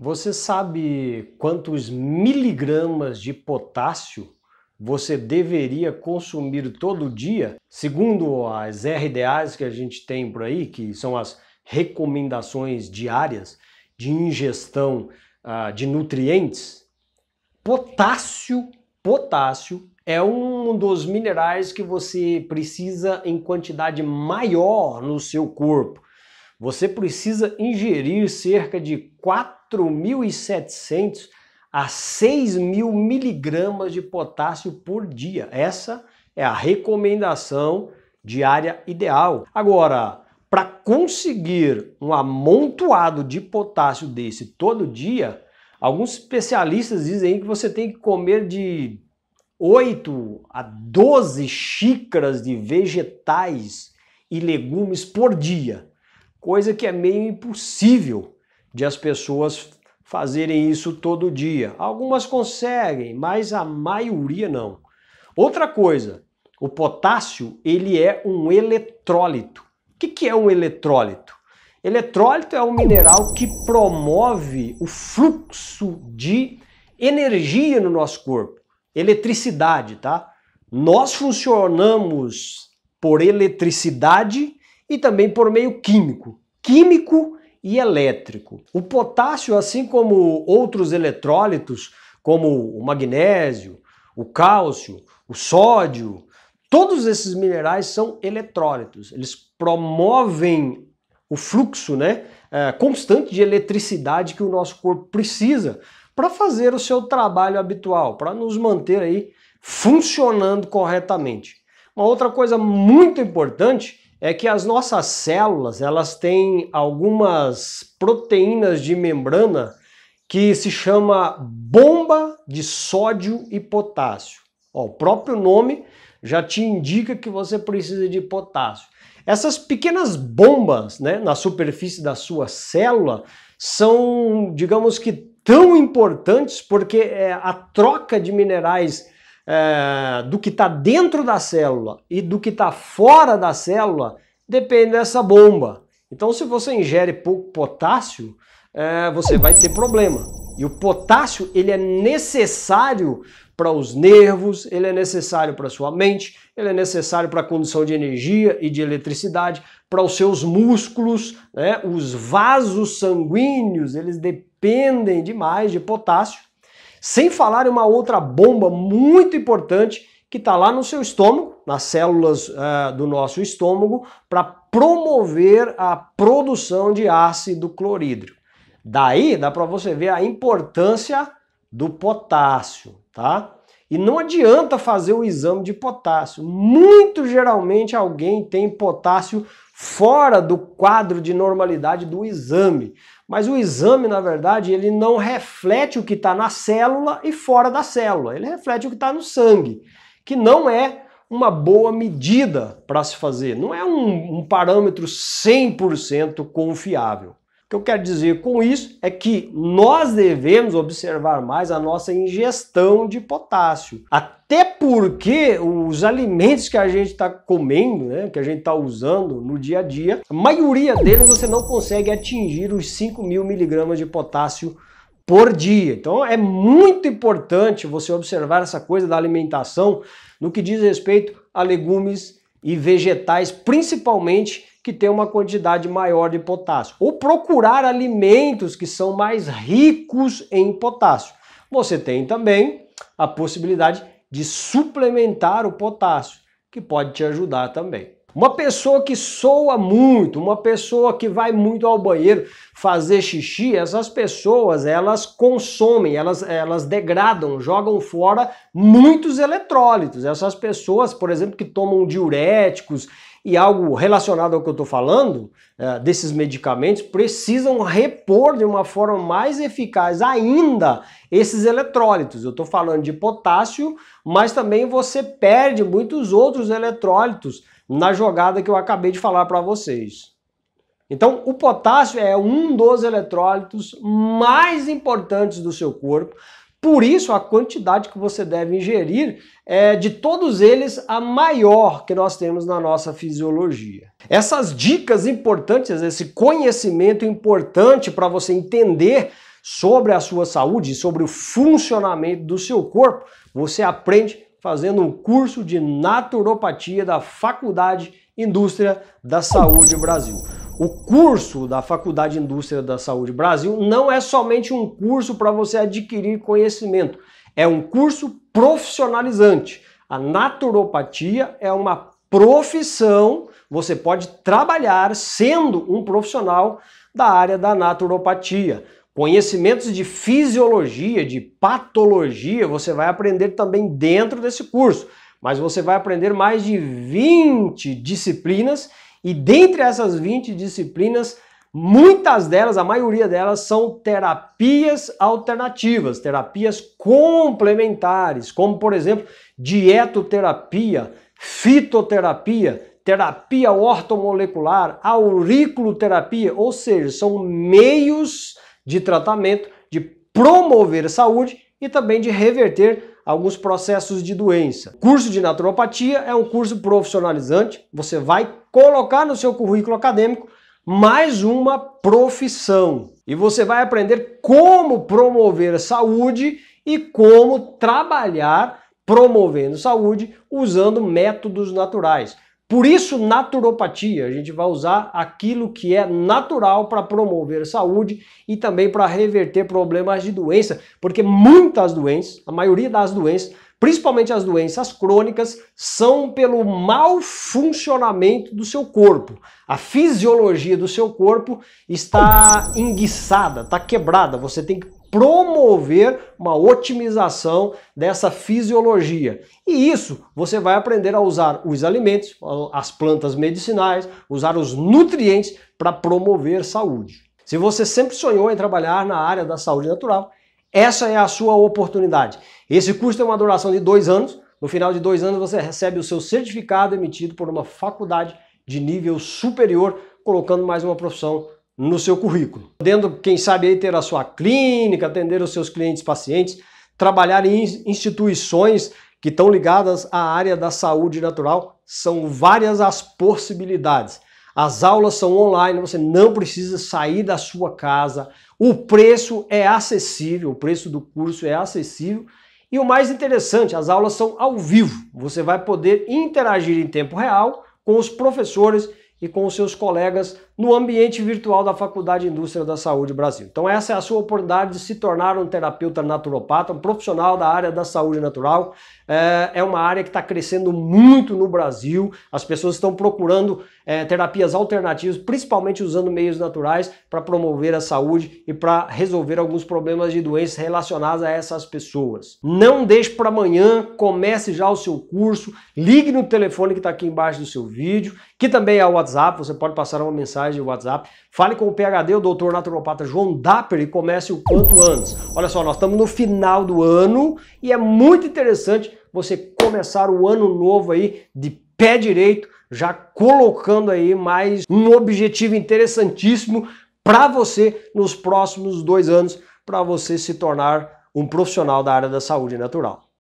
Você sabe quantos miligramas de potássio você deveria consumir todo dia, segundo as RDAs que a gente tem por aí, que são as recomendações diárias de ingestão uh, de nutrientes? Potássio, potássio é um dos minerais que você precisa em quantidade maior no seu corpo. Você precisa ingerir cerca de 4 4.700 a 6.000 mil miligramas de potássio por dia. Essa é a recomendação diária ideal. Agora, para conseguir um amontoado de potássio desse todo dia, alguns especialistas dizem que você tem que comer de 8 a 12 xícaras de vegetais e legumes por dia, coisa que é meio impossível de as pessoas fazerem isso todo dia. Algumas conseguem, mas a maioria não. Outra coisa, o potássio ele é um eletrólito. O que, que é um eletrólito? Eletrólito é um mineral que promove o fluxo de energia no nosso corpo, eletricidade, tá? Nós funcionamos por eletricidade e também por meio químico. Químico e elétrico. O potássio, assim como outros eletrólitos, como o magnésio, o cálcio, o sódio, todos esses minerais são eletrólitos. Eles promovem o fluxo né, é, constante de eletricidade que o nosso corpo precisa para fazer o seu trabalho habitual, para nos manter aí funcionando corretamente. Uma outra coisa muito importante é que as nossas células elas têm algumas proteínas de membrana que se chama bomba de sódio e potássio. Ó, o próprio nome já te indica que você precisa de potássio. Essas pequenas bombas né, na superfície da sua célula são, digamos que, tão importantes porque é, a troca de minerais é, do que está dentro da célula e do que está fora da célula depende dessa bomba. Então, se você ingere pouco potássio, é, você vai ter problema. E o potássio ele é necessário para os nervos, ele é necessário para a sua mente, ele é necessário para a condução de energia e de eletricidade, para os seus músculos, né? os vasos sanguíneos, eles dependem demais de potássio. Sem falar em uma outra bomba muito importante que está lá no seu estômago, nas células uh, do nosso estômago, para promover a produção de ácido clorídrico. Daí dá para você ver a importância do potássio, tá? E não adianta fazer o exame de potássio. Muito geralmente alguém tem potássio fora do quadro de normalidade do exame. Mas o exame, na verdade, ele não reflete o que está na célula e fora da célula. Ele reflete o que está no sangue, que não é uma boa medida para se fazer. Não é um, um parâmetro 100% confiável. O que eu quero dizer com isso é que nós devemos observar mais a nossa ingestão de potássio. Até porque os alimentos que a gente está comendo, né, que a gente está usando no dia a dia, a maioria deles você não consegue atingir os 5 mil miligramas de potássio por dia. Então é muito importante você observar essa coisa da alimentação no que diz respeito a legumes e vegetais, principalmente que tem uma quantidade maior de potássio, ou procurar alimentos que são mais ricos em potássio. Você tem também a possibilidade de suplementar o potássio, que pode te ajudar também. Uma pessoa que soa muito, uma pessoa que vai muito ao banheiro fazer xixi, essas pessoas elas consomem, elas, elas degradam, jogam fora muitos eletrólitos. Essas pessoas, por exemplo, que tomam diuréticos e algo relacionado ao que eu estou falando, é, desses medicamentos, precisam repor de uma forma mais eficaz ainda esses eletrólitos. Eu estou falando de potássio, mas também você perde muitos outros eletrólitos na jogada que eu acabei de falar para vocês. Então, o potássio é um dos eletrólitos mais importantes do seu corpo, por isso, a quantidade que você deve ingerir é de todos eles a maior que nós temos na nossa fisiologia. Essas dicas importantes, esse conhecimento importante para você entender sobre a sua saúde, sobre o funcionamento do seu corpo, você aprende fazendo um curso de naturopatia da Faculdade Indústria da Saúde Brasil. O curso da Faculdade Indústria da Saúde Brasil não é somente um curso para você adquirir conhecimento, é um curso profissionalizante. A naturopatia é uma profissão, você pode trabalhar sendo um profissional da área da naturopatia. Conhecimentos de fisiologia, de patologia, você vai aprender também dentro desse curso, mas você vai aprender mais de 20 disciplinas e dentre essas 20 disciplinas, muitas delas, a maioria delas, são terapias alternativas, terapias complementares, como por exemplo, dietoterapia, fitoterapia, terapia ortomolecular, auriculoterapia, ou seja, são meios de tratamento de promover a saúde e também de reverter alguns processos de doença. O curso de naturopatia é um curso profissionalizante, você vai colocar no seu currículo acadêmico mais uma profissão. E você vai aprender como promover a saúde e como trabalhar promovendo saúde usando métodos naturais. Por isso, naturopatia, a gente vai usar aquilo que é natural para promover saúde e também para reverter problemas de doença, porque muitas doenças, a maioria das doenças, principalmente as doenças crônicas, são pelo mau funcionamento do seu corpo. A fisiologia do seu corpo está enguiçada, está quebrada. Você tem que promover uma otimização dessa fisiologia. E isso você vai aprender a usar os alimentos, as plantas medicinais, usar os nutrientes para promover saúde. Se você sempre sonhou em trabalhar na área da saúde natural, essa é a sua oportunidade. Esse curso tem uma duração de dois anos. No final de dois anos, você recebe o seu certificado emitido por uma faculdade de nível superior, colocando mais uma profissão no seu currículo. Podendo, quem sabe, aí ter a sua clínica, atender os seus clientes pacientes, trabalhar em instituições que estão ligadas à área da saúde natural, são várias as possibilidades. As aulas são online, você não precisa sair da sua casa. O preço é acessível, o preço do curso é acessível. E o mais interessante, as aulas são ao vivo. Você vai poder interagir em tempo real com os professores e com os seus colegas no ambiente virtual da Faculdade de Indústria da Saúde Brasil. Então essa é a sua oportunidade de se tornar um terapeuta naturopata, um profissional da área da saúde natural. É, é uma área que está crescendo muito no Brasil, as pessoas estão procurando é, terapias alternativas, principalmente usando meios naturais para promover a saúde e para resolver alguns problemas de doenças relacionadas a essas pessoas. Não deixe para amanhã, comece já o seu curso, ligue no telefone que está aqui embaixo do seu vídeo, que também é o WhatsApp, você pode passar uma mensagem de WhatsApp. Fale com o PHD, o doutor naturopata João Dapper, e comece o quanto antes. Olha só, nós estamos no final do ano e é muito interessante você começar o ano novo aí de pé direito, já colocando aí mais um objetivo interessantíssimo para você nos próximos dois anos, para você se tornar um profissional da área da saúde natural.